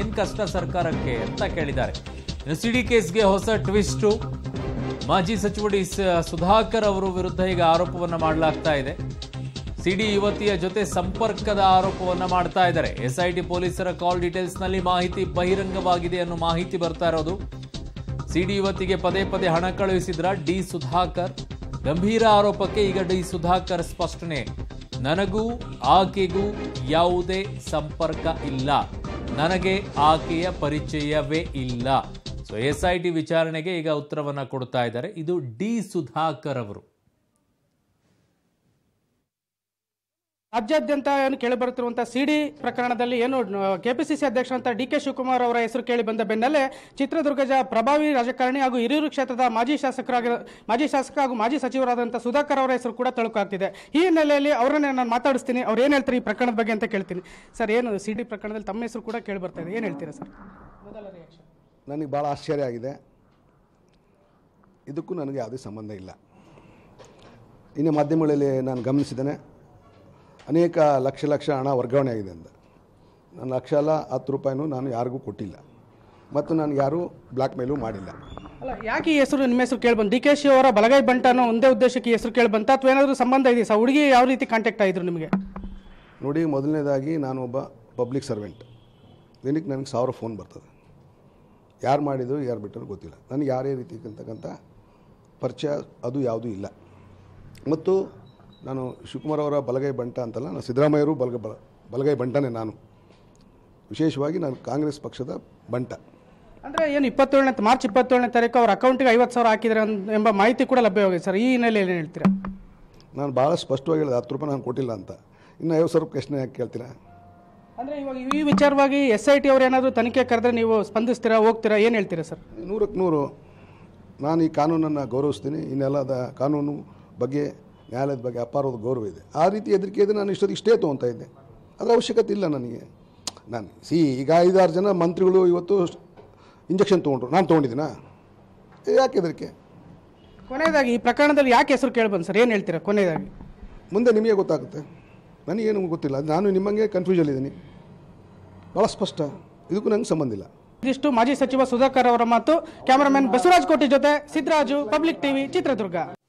ಏನ್ ಕಷ್ಟ ಸರ್ಕಾರಕ್ಕೆ ಅಂತ ಕೇಳಿದ್ದಾರೆ ಸಿಡಿ ಕೇಸ್ಗೆ ಹೊಸ ಟ್ವಿಸ್ಟು ಮಾಜಿ ಸಚಿವ ಡಿ ಸುಧಾಕರ್ ಅವರು ವಿರುದ್ಧ ಈಗ ಆರೋಪವನ್ನು ಮಾಡಲಾಗ್ತಾ ಇದೆ ಸಿಡಿ ಯುವತಿಯ ಜೊತೆ ಸಂಪರ್ಕದ ಆರೋಪವನ್ನು ಮಾಡ್ತಾ ಇದ್ದಾರೆ ಎಸ್ಐಟಿ ಪೊಲೀಸರ ಕಾಲ್ ಡೀಟೇಲ್ಸ್ನಲ್ಲಿ ಮಾಹಿತಿ ಬಹಿರಂಗವಾಗಿದೆ ಅನ್ನೋ ಮಾಹಿತಿ ಬರ್ತಾ ಇರೋದು ಸಿಡಿ ಯುವತಿಗೆ ಪದೇ ಪದೇ ಹಣ ಕಳುಹಿಸಿದ್ರ ಡಿ ಸುಧಾಕರ್ ಗಂಭೀರ ಆರೋಪಕ್ಕೆ ಈಗ ಡಿ ಸುಧಾಕರ್ ಸ್ಪಷ್ಟನೆ ನನಗೂ ಆಕೆಗೂ ಯಾವುದೇ ಸಂಪರ್ಕ ಇಲ್ಲ ನನಗೆ ಆಕೆಯ ಪರಿಚಯವೇ ಇಲ್ಲ ಸೊ ಎಸ್ ಐ ಟಿ ವಿಚಾರಣೆಗೆ ಈಗ ಉತ್ತರವನ್ನು ಕೊಡ್ತಾ ಇದ್ದಾರೆ ಇದು ಡಿ ಸುಧಾಕರ್ ಅವರು ರಾಜ್ಯಾದ್ಯಂತ ಏನು ಕೇಳಿ ಬರುತ್ತಿರುವಂಥ ಸಿಡಿ ಪ್ರಕರಣದಲ್ಲಿ ಏನು ಕೆಪಿಸಿಸಿ ಅಧ್ಯಕ್ಷ ಅಂತ ಡಿ ಕೆ ಶಿವಕುಮಾರ್ ಅವರ ಹೆಸರು ಕೇಳಿ ಬಂದ ಬೆನ್ನಲ್ಲೇ ಚಿತ್ರದುರ್ಗಜ ಪ್ರಭಾವಿ ರಾಜಕಾರಣಿ ಹಾಗೂ ಹಿರಿಯೂರು ಕ್ಷೇತ್ರದ ಮಾಜಿ ಶಾಸಕರಾಗಿ ಮಾಜಿ ಶಾಸಕ ಹಾಗೂ ಮಾಜಿ ಸಚಿವರಾದಂಥ ಸುಧಾಕರ್ ಅವರ ಹೆಸರು ಕೂಡ ತಳುಕಾಗ್ತಿದೆ ಈ ಹಿನ್ನೆಲೆಯಲ್ಲಿ ಅವರನ್ನೇ ನಾನು ಮಾತಾಡಿಸ್ತೀನಿ ಅವ್ರು ಏನು ಹೇಳ್ತಾರೆ ಈ ಪ್ರಕರಣದ ಬಗ್ಗೆ ಅಂತ ಕೇಳ್ತೀನಿ ಸರ್ ಏನು ಸಿಡಿ ಪ್ರಕರಣದಲ್ಲಿ ತಮ್ಮ ಹೆಸರು ಕೂಡ ಕೇಳಿ ಬರ್ತಾ ಇದೆ ಏನು ಹೇಳ್ತೀರಾ ಸರ್ ಮೊದಲ ರಿಯಾಕ್ಷನ್ ನನಗೆ ಭಾಳ ಆಶ್ಚರ್ಯ ಆಗಿದೆ ಇದಕ್ಕೂ ನನಗೆ ಯಾವುದೇ ಸಂಬಂಧ ಇಲ್ಲ ಇನ್ನು ಮಾಧ್ಯಮಗಳಲ್ಲಿ ನಾನು ಗಮನಿಸಿದ್ದೇನೆ ಅನೇಕ ಲಕ್ಷ ಲಕ್ಷ ಹಣ ವರ್ಗಾವಣೆ ಆಗಿದೆ ಅಂತ ನನ್ನ ಲಕ್ಷ ಅಲ್ಲ ಹತ್ತು ರೂಪಾಯಿನೂ ನಾನು ಯಾರಿಗೂ ಕೊಟ್ಟಿಲ್ಲ ಮತ್ತು ನಾನು ಯಾರೂ ಬ್ಲ್ಯಾಕ್ ಮೇಲೂ ಮಾಡಿಲ್ಲ ಅಲ್ಲ ಯಾಕೆ ಈ ಹೆಸರು ನಿಮ್ಮ ಹೆಸರು ಕೇಳಿ ಬಂದು ಡಿ ಕೆ ಶಿ ಅವರ ಬಲಗೈ ಬಂಟನೋ ಒಂದೇ ಉದ್ದೇಶಕ್ಕೆ ಈ ಹೆಸರು ಕೇಳಿ ಬಂತ ಅಥವಾ ಏನಾದರೂ ಸಂಬಂಧ ಇದೆ ಸರ್ ಹುಡುಗಿ ಯಾವ ರೀತಿ ಕಾಂಟ್ಯಾಕ್ಟ್ ಆಗಿದ್ರು ನಿಮಗೆ ನೋಡಿ ಮೊದಲನೇದಾಗಿ ಒಬ್ಬ ಪಬ್ಲಿಕ್ ಸರ್ವೆಂಟ್ ದಿನಕ್ಕೆ ನನಗೆ ಸಾವಿರ ಫೋನ್ ಬರ್ತದೆ ಯಾರು ಮಾಡಿದ್ರು ಯಾರು ಬಿಟ್ಟರು ಗೊತ್ತಿಲ್ಲ ನನಗೆ ಯಾರೇ ರೀತಿ ಅಂತಕ್ಕಂಥ ಪರಿಚಯ ಅದು ಯಾವುದೂ ಇಲ್ಲ ಮತ್ತು ನಾನು ಶಿವಕುಮಾರ್ ಅವರ ಬಲಗೈ ಬಂಟ ಅಂತಲ್ಲ ನಾನು ಸಿದ್ದರಾಮಯ್ಯರು ಬಲಗ ಬಲ ಬಲಗೈ ಬಂಟನೇ ನಾನು ವಿಶೇಷವಾಗಿ ನಾನು ಕಾಂಗ್ರೆಸ್ ಪಕ್ಷದ ಬಂಟ ಅಂದರೆ ಏನು ಇಪ್ಪತ್ತೇಳನೇ ಮಾರ್ಚ್ ಇಪ್ಪತ್ತೇಳನೇ ತಾರೀಕು ಅವ್ರ ಅಕೌಂಟಿಗೆ ಐವತ್ತು ಸಾವಿರ ಹಾಕಿದ್ರೆ ಎಂಬ ಮಾಹಿತಿ ಕೂಡ ಲಭ್ಯವಾಗಿದೆ ಸರ್ ಈ ಹಿನ್ನೆಲೆಯಲ್ಲಿ ಏನು ಹೇಳ್ತೀರಾ ನಾನು ಭಾಳ ಸ್ಪಷ್ಟವಾಗಿ ಹೇಳಿದೆ ಹತ್ತು ರೂಪಾಯಿ ನಾನು ಕೊಟ್ಟಿಲ್ಲ ಅಂತ ಇನ್ನು ಐವತ್ತು ಸಾವಿರ ಪ್ರಶ್ನೆ ಯಾಕೆ ಕೇಳ್ತೀರಾ ಅಂದರೆ ಇವಾಗ ಈ ವಿಚಾರವಾಗಿ ಎಸ್ ಐ ಟಿ ಅವ್ರು ಏನಾದರೂ ತನಿಖೆ ಕರೆದ್ರೆ ನೀವು ಸ್ಪಂದಿಸ್ತೀರಾ ಹೋಗ್ತೀರಾ ಏನು ಹೇಳ್ತೀರಾ ಸರ್ ನೂರಕ್ಕೆ ನೂರು ನಾನು ಈ ಕಾನೂನನ್ನು ಗೌರವಿಸ್ತೀನಿ ಇನ್ನೆಲ್ಲದ ಕಾನೂನು ಬಗ್ಗೆ ನ್ಯಾಯಾಲಯದ ಬಗ್ಗೆ ಅಪಾರವಾದ ಗೌರವ ಇದೆ ಆ ರೀತಿ ಹೆದರಿಕೆ ಇದೆ ನಾನು ಇಷ್ಟೊತ್ತಿಗೆ ಇಷ್ಟೇ ತೊಗೊತಾ ಇದ್ದೆ ಅದರ ಅವಶ್ಯಕತೆ ಇಲ್ಲ ನನಗೆ ನಾನು ಸಿ ಈಗ ಐದಾರು ಜನ ಮಂತ್ರಿಗಳು ಇವತ್ತು ಇಂಜೆಕ್ಷನ್ ತೊಗೊಂಡ್ರು ನಾನು ತೊಗೊಂಡಿದ್ದೀನಾ ಯಾಕೆ ಹೆದರಿಕೆ ಕೊನೆಯದಾಗಿ ಈ ಪ್ರಕರಣದಲ್ಲಿ ಯಾಕೆ ಹೆಸರು ಕೇಳಿಬಂದು ಸರ್ ಏನು ಹೇಳ್ತೀರಾ ಕೊನೆಯದಾಗಿ ಮುಂದೆ ನಿಮಗೆ ಗೊತ್ತಾಗುತ್ತೆ ನನಗೇನು ಗೊತ್ತಿಲ್ಲ ನಾನು ನಿಮ್ಮಂಗೆ ಇದ್ದೀನಿ ಭಾಳ ಸ್ಪಷ್ಟ ಇದಕ್ಕೂ ನಂಗೆ ಸಂಬಂಧ ಇಲ್ಲ ಇದಿಷ್ಟು ಮಾಜಿ ಸಚಿವ ಸುಧಾಕರ್ ಅವರ ಮಾತು ಕ್ಯಾಮರಾಮನ್ ಬಸವರಾಜ್ ಕೋಟೆ ಜೊತೆ ಸಿದ್ದರಾಜು ಪಬ್ಲಿಕ್ ಟಿವಿ ಚಿತ್ರದುರ್ಗ